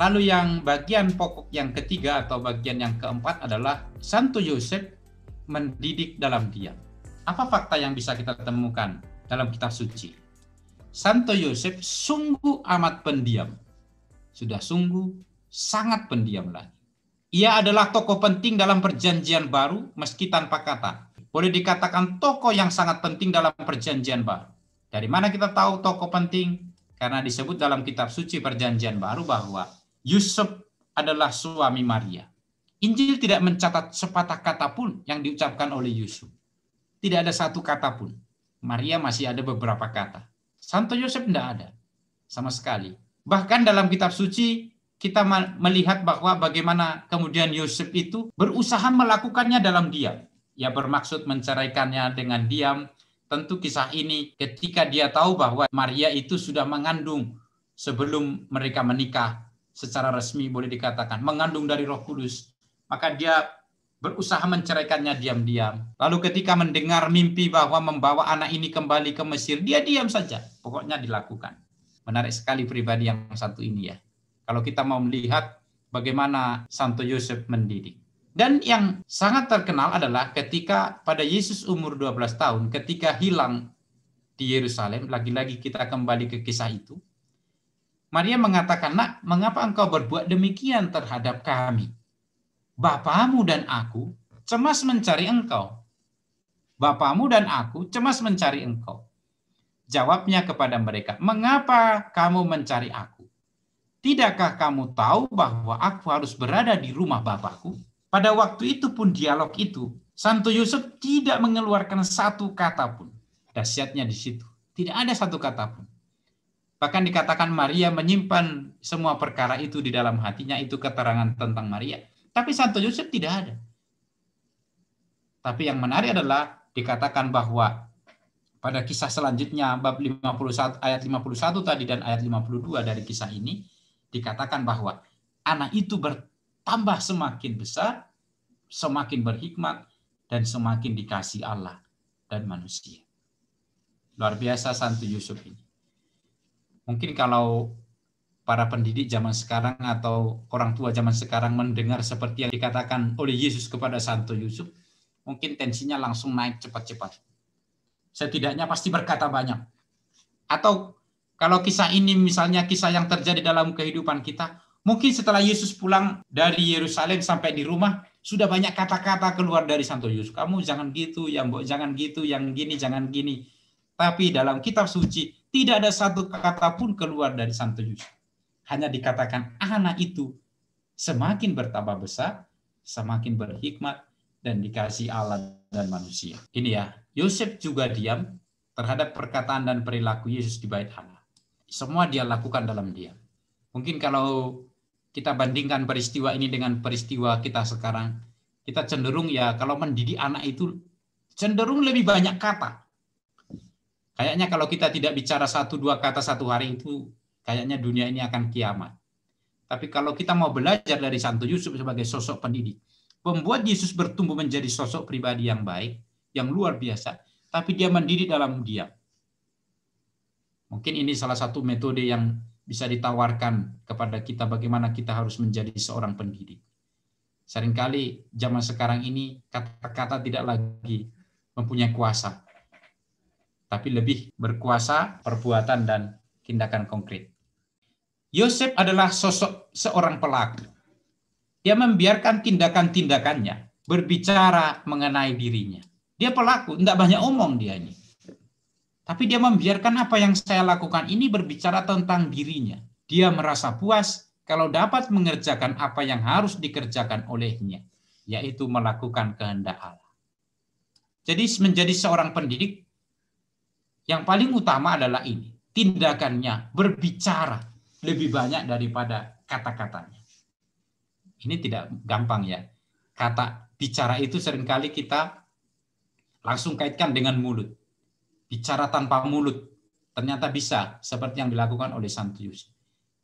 Lalu yang bagian pokok yang ketiga atau bagian yang keempat adalah Santo Yosef mendidik dalam diam. Apa fakta yang bisa kita temukan dalam kitab suci? Santo Yosef sungguh amat pendiam. Sudah sungguh sangat pendiam lagi. Ia adalah tokoh penting dalam perjanjian baru meski tanpa kata. Boleh dikatakan tokoh yang sangat penting dalam perjanjian baru. Dari mana kita tahu tokoh penting? Karena disebut dalam kitab suci perjanjian baru bahwa Yusuf adalah suami Maria. Injil tidak mencatat sepatah kata pun yang diucapkan oleh Yusuf. Tidak ada satu kata pun. Maria masih ada beberapa kata. Santo Yusuf tidak ada sama sekali. Bahkan dalam kitab suci kita melihat bahwa bagaimana kemudian Yusuf itu berusaha melakukannya dalam diam. Ia bermaksud menceraikannya dengan diam. Tentu kisah ini ketika dia tahu bahwa Maria itu sudah mengandung sebelum mereka menikah secara resmi boleh dikatakan mengandung dari Roh Kudus, maka dia berusaha menceraikannya diam-diam. Lalu ketika mendengar mimpi bahwa membawa anak ini kembali ke Mesir, dia diam saja. Pokoknya dilakukan. Menarik sekali pribadi yang satu ini ya. Kalau kita mau melihat bagaimana Santo Yosef mendidik. Dan yang sangat terkenal adalah ketika pada Yesus umur 12 tahun, ketika hilang di Yerusalem, lagi-lagi kita kembali ke kisah itu, Maria mengatakan, "Nak, mengapa engkau berbuat demikian terhadap kami? Bapamu dan aku cemas mencari engkau. Bapamu dan aku cemas mencari engkau." Jawabnya kepada mereka, "Mengapa kamu mencari aku? Tidakkah kamu tahu bahwa aku harus berada di rumah Bapakku?" Pada waktu itu pun dialog itu, Santo Yusuf tidak mengeluarkan satu kata pun. Dasyatnya di situ. Tidak ada satu kata pun. Bahkan dikatakan Maria menyimpan semua perkara itu di dalam hatinya, itu keterangan tentang Maria. Tapi Santo Yusuf tidak ada. Tapi yang menarik adalah dikatakan bahwa pada kisah selanjutnya bab 51 ayat 51 tadi dan ayat 52 dari kisah ini dikatakan bahwa anak itu bertambah semakin besar, semakin berhikmat dan semakin dikasih Allah dan manusia. Luar biasa Santo Yusuf ini mungkin kalau para pendidik zaman sekarang atau orang tua zaman sekarang mendengar seperti yang dikatakan oleh Yesus kepada Santo Yusuf, mungkin tensinya langsung naik cepat-cepat. Setidaknya pasti berkata banyak. Atau kalau kisah ini misalnya kisah yang terjadi dalam kehidupan kita, mungkin setelah Yesus pulang dari Yerusalem sampai di rumah, sudah banyak kata-kata keluar dari Santo Yusuf. Kamu jangan gitu, yang jangan gitu, yang gini, jangan gini. Tapi dalam kitab suci tidak ada satu kata pun keluar dari Santo Yusuf. Hanya dikatakan anak itu semakin bertambah besar, semakin berhikmat, dan dikasih Allah dan manusia. Ini ya, Yosef juga diam terhadap perkataan dan perilaku Yesus di bait Hana. Semua dia lakukan dalam diam. Mungkin kalau kita bandingkan peristiwa ini dengan peristiwa kita sekarang, kita cenderung ya kalau mendidik anak itu cenderung lebih banyak kata Kayaknya kalau kita tidak bicara satu dua kata satu hari itu kayaknya dunia ini akan kiamat. Tapi kalau kita mau belajar dari Santo Yusuf sebagai sosok pendidik, pembuat Yesus bertumbuh menjadi sosok pribadi yang baik, yang luar biasa, tapi dia mendidik dalam diam. Mungkin ini salah satu metode yang bisa ditawarkan kepada kita bagaimana kita harus menjadi seorang pendidik. Seringkali zaman sekarang ini kata-kata tidak lagi mempunyai kuasa, tapi lebih berkuasa perbuatan dan tindakan konkret. Yosef adalah sosok seorang pelaku. Dia membiarkan tindakan-tindakannya berbicara mengenai dirinya. Dia pelaku, tidak banyak omong dia ini. Tapi dia membiarkan apa yang saya lakukan ini berbicara tentang dirinya. Dia merasa puas kalau dapat mengerjakan apa yang harus dikerjakan olehnya, yaitu melakukan kehendak Allah. Jadi menjadi seorang pendidik yang paling utama adalah ini, tindakannya berbicara lebih banyak daripada kata-katanya. Ini tidak gampang ya. Kata bicara itu seringkali kita langsung kaitkan dengan mulut. Bicara tanpa mulut ternyata bisa seperti yang dilakukan oleh Santius.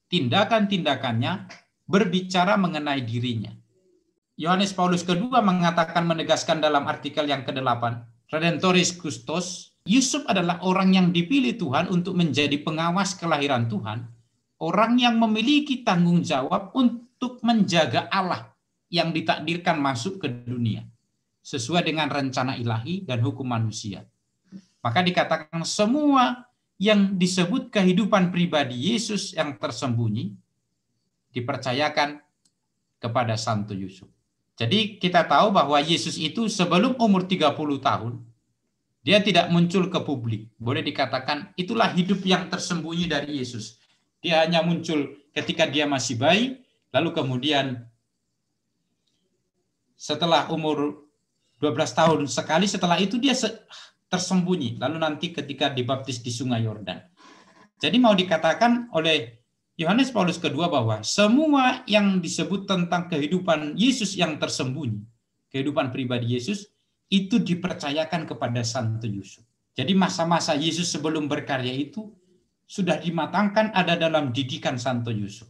Tindakan-tindakannya berbicara mengenai dirinya. Yohanes Paulus kedua mengatakan menegaskan dalam artikel yang ke-8, Redentoris Christus Yusuf adalah orang yang dipilih Tuhan untuk menjadi pengawas kelahiran Tuhan, orang yang memiliki tanggung jawab untuk menjaga Allah yang ditakdirkan masuk ke dunia sesuai dengan rencana ilahi dan hukum manusia. Maka dikatakan semua yang disebut kehidupan pribadi Yesus yang tersembunyi dipercayakan kepada Santo Yusuf. Jadi kita tahu bahwa Yesus itu sebelum umur 30 tahun dia tidak muncul ke publik. Boleh dikatakan itulah hidup yang tersembunyi dari Yesus. Dia hanya muncul ketika dia masih bayi, lalu kemudian setelah umur 12 tahun sekali setelah itu dia tersembunyi lalu nanti ketika dibaptis di sungai Yordan. Jadi mau dikatakan oleh Yohanes Paulus kedua bahwa semua yang disebut tentang kehidupan Yesus yang tersembunyi, kehidupan pribadi Yesus itu dipercayakan kepada Santo Yusuf. Jadi masa-masa Yesus sebelum berkarya itu sudah dimatangkan ada dalam didikan Santo Yusuf.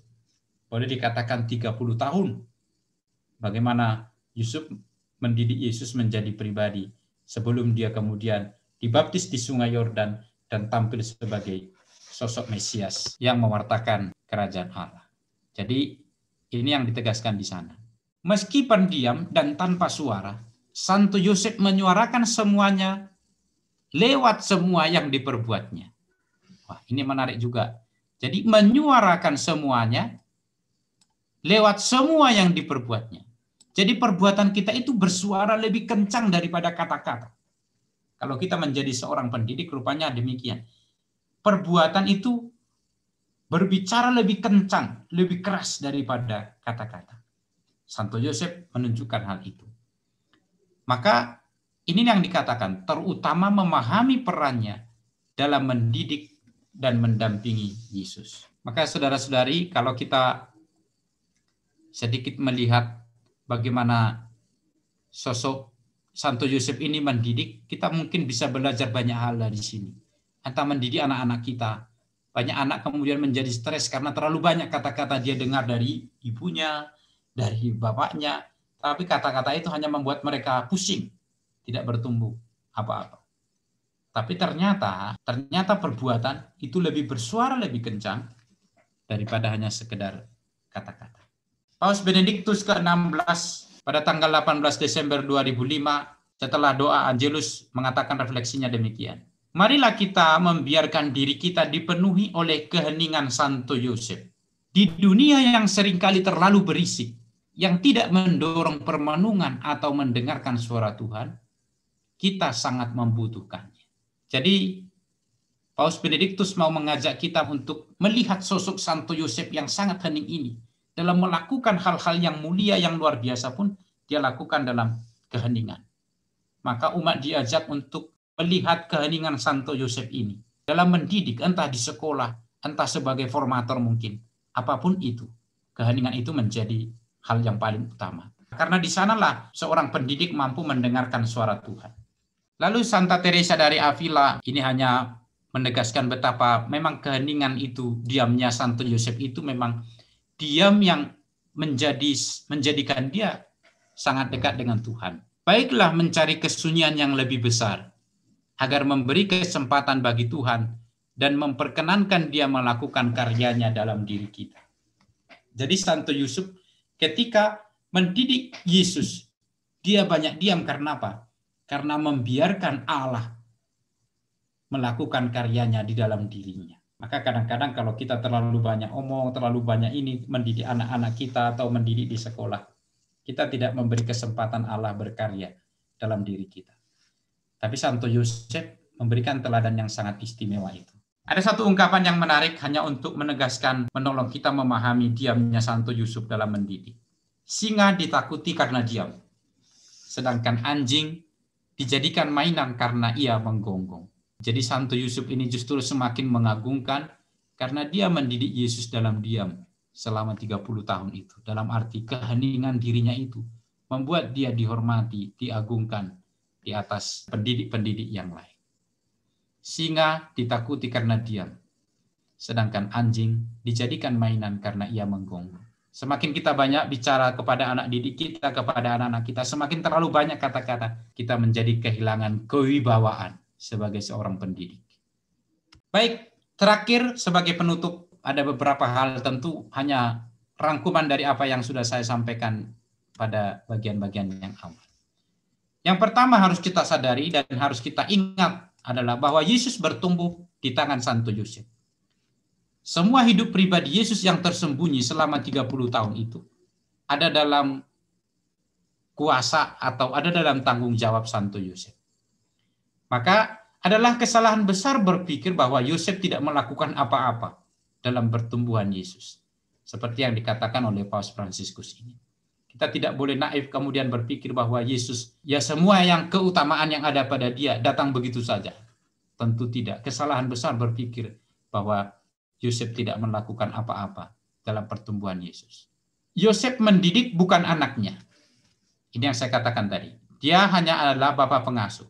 Boleh dikatakan 30 tahun. Bagaimana Yusuf mendidik Yesus menjadi pribadi sebelum dia kemudian dibaptis di Sungai Yordan dan tampil sebagai sosok Mesias yang mewartakan kerajaan Allah. Jadi ini yang ditegaskan di sana. Meski pendiam dan tanpa suara, Santo Yosef menyuarakan semuanya lewat semua yang diperbuatnya. Wah, ini menarik juga. Jadi menyuarakan semuanya lewat semua yang diperbuatnya. Jadi perbuatan kita itu bersuara lebih kencang daripada kata-kata. Kalau kita menjadi seorang pendidik rupanya demikian. Perbuatan itu berbicara lebih kencang, lebih keras daripada kata-kata. Santo Yosef menunjukkan hal itu. Maka ini yang dikatakan, terutama memahami perannya dalam mendidik dan mendampingi Yesus. Maka saudara-saudari, kalau kita sedikit melihat bagaimana sosok Santo Yusuf ini mendidik, kita mungkin bisa belajar banyak hal dari sini. Antara mendidik anak-anak kita, banyak anak kemudian menjadi stres karena terlalu banyak kata-kata dia dengar dari ibunya, dari bapaknya, tapi kata-kata itu hanya membuat mereka pusing, tidak bertumbuh apa-apa. Tapi ternyata, ternyata perbuatan itu lebih bersuara lebih kencang daripada hanya sekedar kata-kata. Paus Benediktus ke-16 pada tanggal 18 Desember 2005 setelah doa Angelus mengatakan refleksinya demikian. Marilah kita membiarkan diri kita dipenuhi oleh keheningan Santo Yosef. Di dunia yang seringkali terlalu berisik, yang tidak mendorong permenungan atau mendengarkan suara Tuhan, kita sangat membutuhkannya. Jadi Paus Benediktus mau mengajak kita untuk melihat sosok Santo Yosef yang sangat hening ini dalam melakukan hal-hal yang mulia yang luar biasa pun dia lakukan dalam keheningan. Maka umat diajak untuk melihat keheningan Santo Yosef ini dalam mendidik entah di sekolah, entah sebagai formator mungkin, apapun itu. Keheningan itu menjadi hal yang paling utama. Karena di sanalah seorang pendidik mampu mendengarkan suara Tuhan. Lalu Santa Teresa dari Avila ini hanya menegaskan betapa memang keheningan itu, diamnya Santo Yosef itu memang diam yang menjadi menjadikan dia sangat dekat dengan Tuhan. Baiklah mencari kesunyian yang lebih besar agar memberi kesempatan bagi Tuhan dan memperkenankan dia melakukan karyanya dalam diri kita. Jadi Santo Yusuf ketika mendidik Yesus, dia banyak diam karena apa? Karena membiarkan Allah melakukan karyanya di dalam dirinya. Maka kadang-kadang kalau kita terlalu banyak omong, terlalu banyak ini mendidik anak-anak kita atau mendidik di sekolah, kita tidak memberi kesempatan Allah berkarya dalam diri kita. Tapi Santo Yosef memberikan teladan yang sangat istimewa itu. Ada satu ungkapan yang menarik hanya untuk menegaskan menolong kita memahami diamnya Santo Yusuf dalam mendidik. Singa ditakuti karena diam, sedangkan anjing dijadikan mainan karena ia menggonggong. Jadi Santo Yusuf ini justru semakin mengagungkan karena dia mendidik Yesus dalam diam selama 30 tahun itu. Dalam arti keheningan dirinya itu membuat dia dihormati, diagungkan di atas pendidik-pendidik yang lain. Singa ditakuti karena diam, sedangkan anjing dijadikan mainan karena ia menggonggong. Semakin kita banyak bicara kepada anak didik kita, kepada anak-anak kita, semakin terlalu banyak kata-kata, kita menjadi kehilangan kewibawaan sebagai seorang pendidik. Baik, terakhir sebagai penutup ada beberapa hal tentu hanya rangkuman dari apa yang sudah saya sampaikan pada bagian-bagian yang awal. Yang pertama harus kita sadari dan harus kita ingat adalah bahwa Yesus bertumbuh di tangan Santo Yosef. Semua hidup pribadi Yesus yang tersembunyi selama 30 tahun itu ada dalam kuasa atau ada dalam tanggung jawab Santo Yosef. Maka adalah kesalahan besar berpikir bahwa Yosef tidak melakukan apa-apa dalam pertumbuhan Yesus. Seperti yang dikatakan oleh Paus Fransiskus ini. Kita tidak boleh naif kemudian berpikir bahwa Yesus, ya semua yang keutamaan yang ada pada dia datang begitu saja. Tentu tidak. Kesalahan besar berpikir bahwa Yosef tidak melakukan apa-apa dalam pertumbuhan Yesus. Yosef mendidik bukan anaknya. Ini yang saya katakan tadi. Dia hanya adalah bapak pengasuh.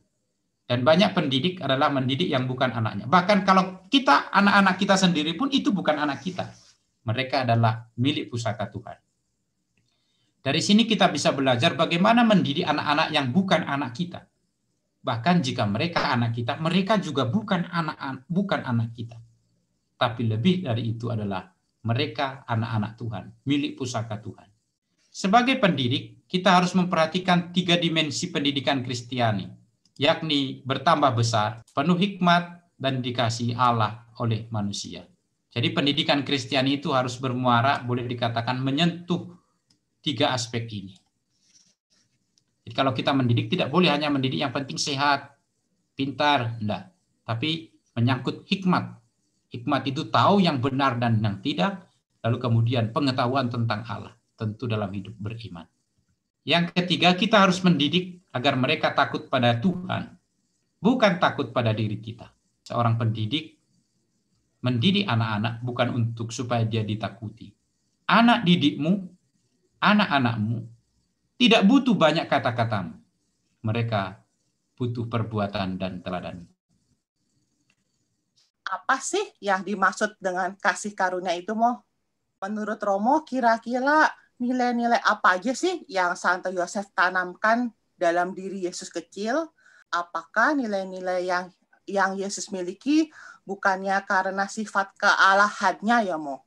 Dan banyak pendidik adalah mendidik yang bukan anaknya. Bahkan kalau kita, anak-anak kita sendiri pun itu bukan anak kita. Mereka adalah milik pusaka Tuhan. Dari sini kita bisa belajar bagaimana mendidik anak-anak yang bukan anak kita. Bahkan jika mereka anak kita, mereka juga bukan anak bukan anak kita. Tapi lebih dari itu adalah mereka anak-anak Tuhan, milik pusaka Tuhan. Sebagai pendidik, kita harus memperhatikan tiga dimensi pendidikan Kristiani, yakni bertambah besar, penuh hikmat, dan dikasih Allah oleh manusia. Jadi pendidikan Kristiani itu harus bermuara, boleh dikatakan menyentuh tiga aspek ini. Jadi kalau kita mendidik tidak boleh hanya mendidik yang penting sehat, pintar, enggak. Tapi menyangkut hikmat. Hikmat itu tahu yang benar dan yang tidak, lalu kemudian pengetahuan tentang Allah, tentu dalam hidup beriman. Yang ketiga, kita harus mendidik agar mereka takut pada Tuhan, bukan takut pada diri kita. Seorang pendidik mendidik anak-anak bukan untuk supaya dia ditakuti. Anak didikmu anak-anakmu tidak butuh banyak kata-katamu. Mereka butuh perbuatan dan teladan. Apa sih yang dimaksud dengan kasih karunia itu, Mo? Menurut Romo, kira-kira nilai-nilai apa aja sih yang Santo Yosef tanamkan dalam diri Yesus kecil? Apakah nilai-nilai yang yang Yesus miliki bukannya karena sifat kealahannya ya, Mo?